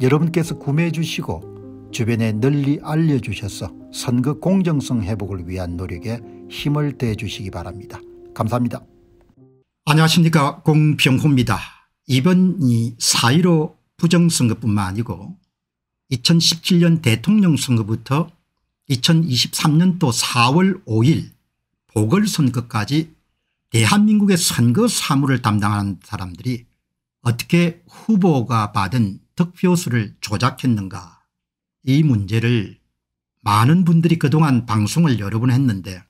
여러분께서 구매해 주시고 주변에 널리 알려주셔서 선거 공정성 회복을 위한 노력에 힘을 대 주시기 바랍니다. 감사합니다. 안녕하십니까 공병호입니다. 이번이 4.15 부정선거뿐만 아니고 2017년 대통령 선거부터 2023년도 4월 5일 보궐선거까지 대한민국의 선거 사무를 담당하는 사람들이 어떻게 후보가 받은 득표수를 조작했는가 이 문제를 많은 분들이 그동안 방송을 여러 번 했는데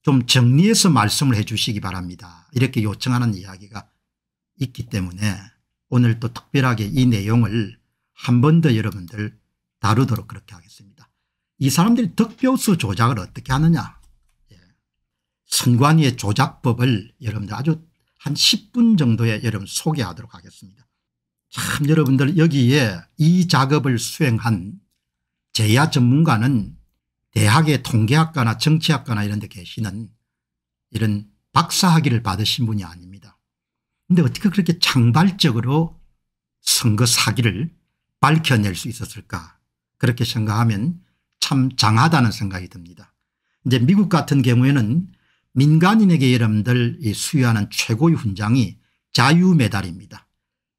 좀 정리해서 말씀을 해 주시기 바랍니다. 이렇게 요청하는 이야기가 있기 때문에 오늘 또 특별하게 이 내용을 한 번 더 여러분들 다루도록 그렇게 하겠습니다. 이 사람들이 득표수 조작을 어떻게 하느냐 예. 선관위의 조작법을 여러분들 아주 한 10분 정도에 여러분 소개하도록 하겠습니다. 참 여러분들 여기에 이 작업을 수행한 제야 전문가는 대학의 통계학과나 정치학과나 이런 데 계시는 이런 박사학위를 받으신 분이 아닙니다. 근데 어떻게 그렇게 창발적으로 선거 사기를 밝혀낼 수 있었을까 그렇게 생각하면 참 장하다는 생각이 듭니다. 이제 미국 같은 경우에는 민간인에게 여러분들 수여하는 최고의 훈장이 자유메달입니다.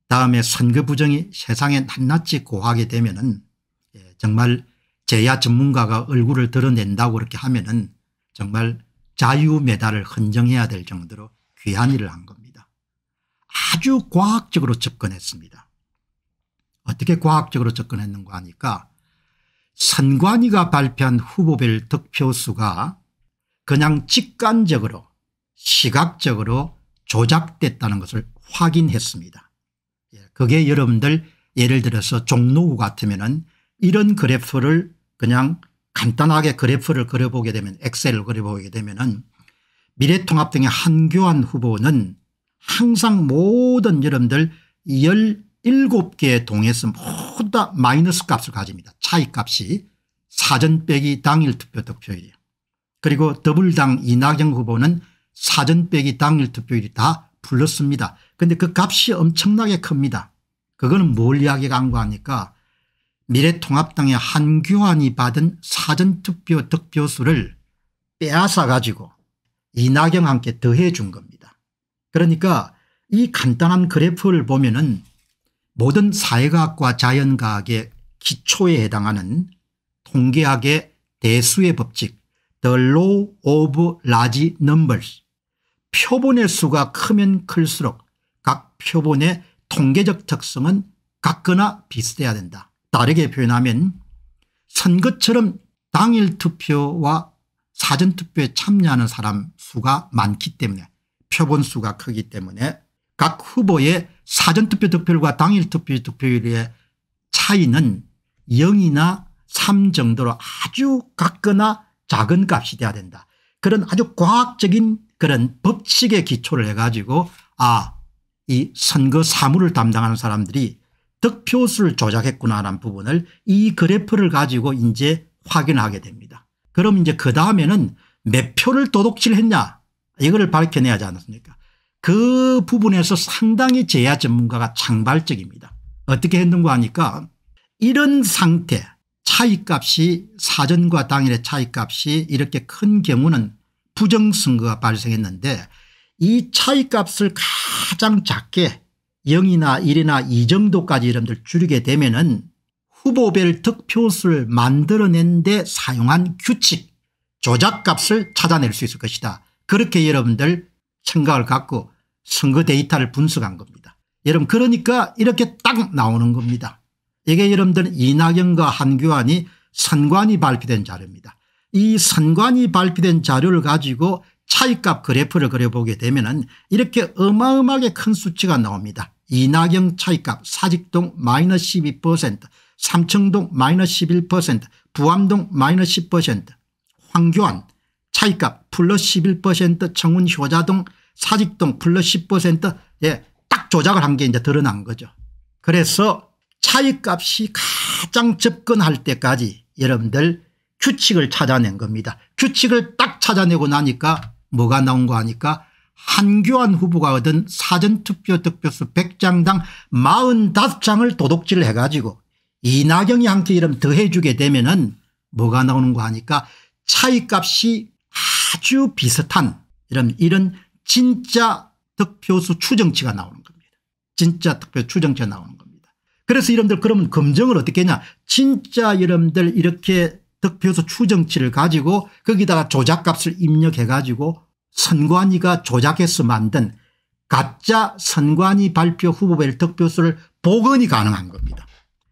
다음에 선거 부정이 세상에 낱낱이 고하게 되면 은 예, 정말 제야 전문가가 얼굴을 드러낸다고 그렇게 하면 은 정말 자유메달을 헌정해야 될 정도로 귀한 일을 한 겁니다. 아주 과학적으로 접근했습니다. 어떻게 과학적으로 접근했는가 하니까 선관위가 발표한 후보별 득표수가 그냥 직관적으로 시각적으로 조작됐다는 것을 확인했습니다. 그게 여러분들 예를 들어서 종로구 같으면 은 이런 그래프를 그냥 간단하게 그래프를 그려보게 되면 엑셀을 그려보게 되면 은 미래통합당의 한교환 후보는 항상 모든 여러분들 17개의 동에서 모두 다 마이너스 값을 가집니다. 차이값이 사전 빼기 당일 투표 득표율이에요. 그리고 더블당 이낙연 후보는 사전 빼기 당일 투표율이 다 플러스입니다. 근데 그 값이 엄청나게 큽니다. 그거는 뭘 이야기한 거니까 미래통합당의 한규환이 받은 사전투표 득표수를 빼앗아 가지고 이낙연한테 더해 준 겁니다. 그러니까 이 간단한 그래프를 보면 은 모든 사회과학과 자연과학의 기초에 해당하는 통계학의 대수의 법칙 The Law of Large Numbers 표본의 수가 크면 클수록 각 표본의 통계적 특성은 같거나 비슷해야 된다. 다르게 표현하면 선거처럼 당일 투표와 사전투표에 참여하는 사람 수가 많기 때문에 표본 수가 크기 때문에 각 후보의 사전투표 득표율과 당일 투표 득표율의 차이는 0이나 3 정도로 아주 같거나 작은 값이 돼야 된다. 그런 아주 과학적인 그런 법칙에 기초를 해가지고 아이 선거 사무를 담당하는 사람들이 득표수를 조작했구나라는 부분을 이 그래프를 가지고 이제 확인하게 됩니다. 그럼 이제 그 다음에는 몇 표를 도둑질했냐 이거를 밝혀내야 하지 않습니까 그 부분에서 상당히 제야 전문가가 창발적입니다. 어떻게 했는가 하니까 이런 상태 차이값이 사전과 당일의 차이값이 이렇게 큰 경우는 부정선거가 발생했는데 이 차이값을 가장 작게 0이나 1이나 2 정도까지 여러분들 줄이게 되면 은후보별 득표수를 만들어낸 데 사용한 규칙 조작값을 찾아낼 수 있을 것이다. 그렇게 여러분들 생각을 갖고 선거 데이터를 분석한 겁니다. 여러분 그러니까 이렇게 딱 나오는 겁니다. 이게 여러분들 이낙연과 한교환이 선관위 발표된 자료입니다. 이 선관위 발표된 자료를 가지고 차이값 그래프를 그려보게 되면 이렇게 어마어마하게 큰 수치가 나옵니다. 이낙연 차이값 사직동 마이너스 12% 삼청동 마이너스 11% 부암동 마이너스 10% 황교안 차이값 플러스 11% 청운 효자동 사직동 플러스 10%예딱 조작을 한 게 이제 드러난 거죠. 그래서 차이값이 가장 접근할 때까지 여러분들 규칙을 찾아낸 겁니다. 규칙을 딱 찾아내고 나니까 뭐가 나온 거 하니까 한교환 후보가 얻은 사전투표 득표수 100장당 45장을 도둑질 을 해가지고 이낙연이 한테 이름 더해주게 되면 은 뭐가 나오는 거 하니까 차이값이 아주 비슷한 이런 이런 진짜 득표수 추정치가 나오는 겁니다. 진짜 득표 추정치가 나오는 겁니다. 그래서 이름들 그러면 검증을 어떻게 하냐 진짜 이름들 이렇게 득표수 추정치를 가지고 거기다가 조작값을 입력해 가지고 선관위가 조작해서 만든 가짜 선관위 발표 후보별 득표수를 복원이 가능한 겁니다.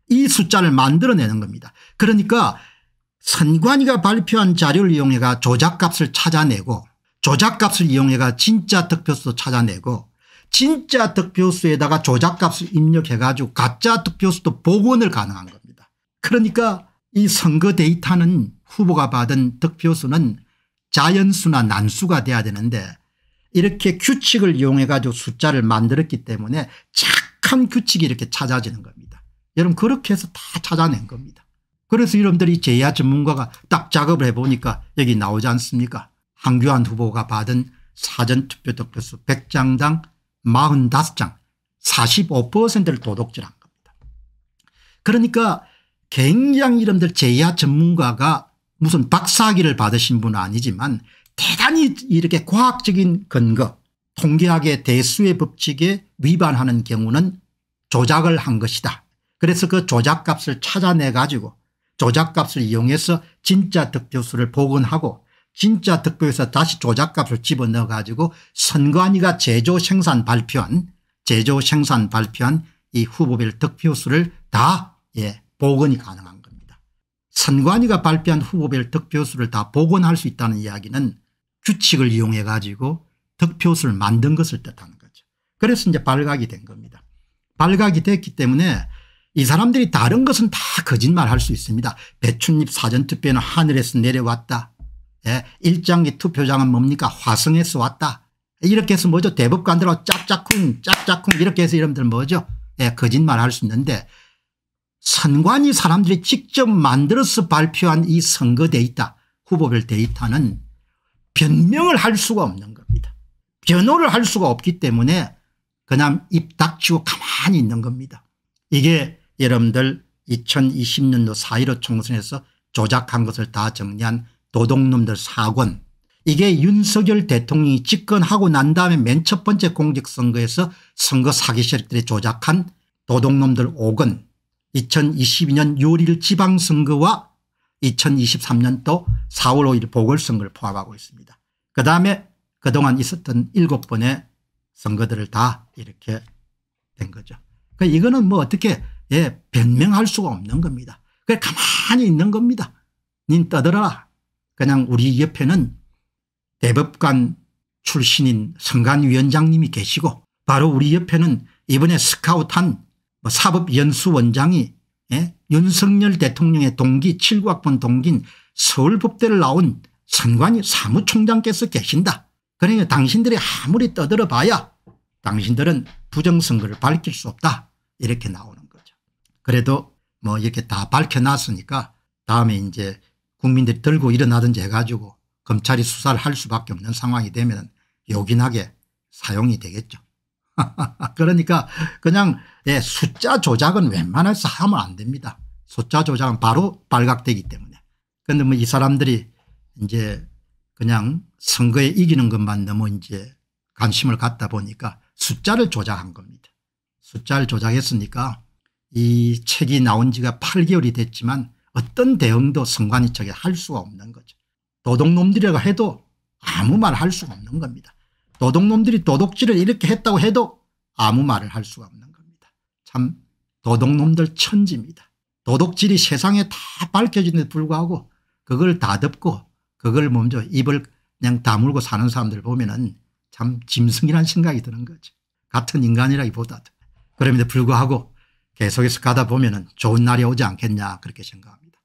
이 숫자를 만들어내는 겁니다. 그러니까 선관위가 발표한 자료를 이용해가 조작값을 찾아내고 조작값을 이용해가 진짜 득표수도 찾아내고 진짜 득표수에다가 조작값을 입력해 가지고 가짜 득표수도 복원을 가능한 겁니다. 그러니까 이 선거 데이터는 후보가 받은 득표수는 자연수나 난수가 돼야 되는데 이렇게 규칙을 이용해 가지고 숫자를 만들었기 때문에 착한 규칙이 이렇게 찾아지는 겁니다. 여러분 그렇게 해서 다 찾아낸 겁니다. 그래서 여러분들이 제야 전문가가 딱 작업을 해보니까 여기 나오지 않습니까 한교안 후보가 받은 사전투표 득표수 100장당 45장 45%를 도둑질한 겁니다. 그러니까 굉장히 이런들 제야 전문가가 무슨 박사학위를 받으신 분은 아니지만 대단히 이렇게 과학적인 근거 통계학의 대수의 법칙에 위반하는 경우는 조작을 한 것이다. 그래서 그 조작값을 찾아내 가지고 조작값을 이용해서 진짜 득표수를 복원하고 진짜 득표에서 다시 조작값을 집어넣어 가지고 선관위가 제조 생산 발표한 제조 생산 발표한 이 후보별 득표수를 다 예, 복원이 가능한 겁니다. 선관위가 발표한 후보별 득표수를 다 복원할 수 있다는 이야기는 규칙을 이용해 가지고 득표수를 만든 것을 뜻하는 거죠. 그래서 이제 발각이 된 겁니다. 발각이 됐기 때문에 이 사람들이 다른 것은 다 거짓말할 수 있습니다. 배춧잎 사전투표는 하늘에서 내려왔다. 예, 일장기 투표장은 뭡니까 화성에서 왔다. 이렇게 해서 뭐죠 대법관들하고 짝짝쿵 짝짝쿵 이렇게 해서 이러들 뭐죠 예, 거짓말할 수 있는데 선관위 사람들이 직접 만들어서 발표한 이 선거 데이터 후보별 데이터는 변명을 할 수가 없는 겁니다. 변호를 할 수가 없기 때문에 그냥 입 닥치고 가만히 있는 겁니다. 이게 여러분들 2020년도 4.15 총선에서 조작한 것을 다 정리한 도둑놈들 사권 이게 윤석열 대통령이 집권하고 난 다음에 맨 첫 번째 공직선거에서 선거 사기 세력들이 조작한 도둑놈들 5건 2022년 요리를 지방선거와 2023년도 4월 5일 보궐선거를 포함하고 있습니다. 그다음에 그동안 있었던 7번의 선거들을 다 이렇게 된 거죠. 그러니까 이거는 뭐 어떻게 예, 변명할 수가 없는 겁니다. 그래 가만히 있는 겁니다. 닌 떠들어라. 그냥 우리 옆에는 대법관 출신인 선관위원장님이 계시고 바로 우리 옆에는 이번에 스카우트한 뭐 사법연수원장이 예? 윤석열 대통령의 동기 7구학번 동기인 서울법대를 나온 선관위 사무총장께서 계신다. 그러니 당신들이 아무리 떠들어봐야 당신들은 부정선거를 밝힐 수 없다 이렇게 나오는 거죠. 그래도 뭐 이렇게 다 밝혀놨으니까 다음에 이제 국민들이 들고 일어나든지 해가지고 검찰이 수사를 할 수밖에 없는 상황이 되면 요긴하게 사용이 되겠죠. 그러니까 그냥 예, 숫자 조작은 웬만해서 하면 안 됩니다. 숫자 조작은 바로 발각되기 때문에. 그런데 뭐 이 사람들이 이제 그냥 선거에 이기는 것만 너무 이제 관심을 갖다 보니까 숫자를 조작한 겁니다. 숫자를 조작했으니까 이 책이 나온 지가 8개월이 됐지만 어떤 대응도 선관위 측에 할 수가 없는 거죠. 도둑놈들이라고 해도 아무 말 할 수가 없는 겁니다. 도둑놈들이 도둑질을 이렇게 했다고 해도 아무 말을 할 수가 없는 거죠. 참 도둑놈들 천지입니다. 도둑질이 세상에 다 밝혀진데 불구하고 그걸 다덮고 그걸 먼저 입을 그냥 다물고 사는 사람들 보면 은참 짐승이라는 생각이 드는 거죠. 같은 인간이라기보다도. 그럼에도 불구하고 계속해서 가다 보면 은 좋은 날이 오지 않겠냐 그렇게 생각합니다.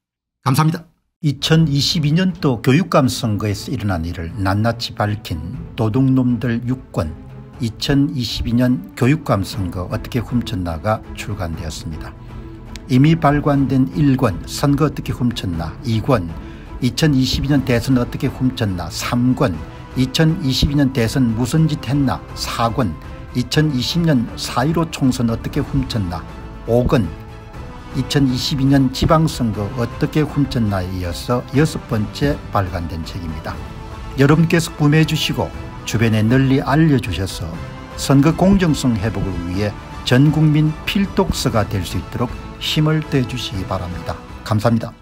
감사합니다. 2022년도 교육감 선거에서 일어난 일을 낱낱이 밝힌 도둑놈들 6권 2022년 교육감선거 어떻게 훔쳤나가 출간되었습니다. 이미 발간된 1권 선거 어떻게 훔쳤나 2권 2022년 대선 어떻게 훔쳤나 3권 2022년 대선 무슨 짓 했나 4권 2020년 4.15 총선 어떻게 훔쳤나 5권 2022년 지방선거 어떻게 훔쳤나에 이어서 여섯 번째 발간된 책입니다. 여러분께서 구매해 주시고 주변에 널리 알려주셔서 선거 공정성 회복을 위해 전국민 필독서가 될 수 있도록 힘을 떼주시기 바랍니다. 감사합니다.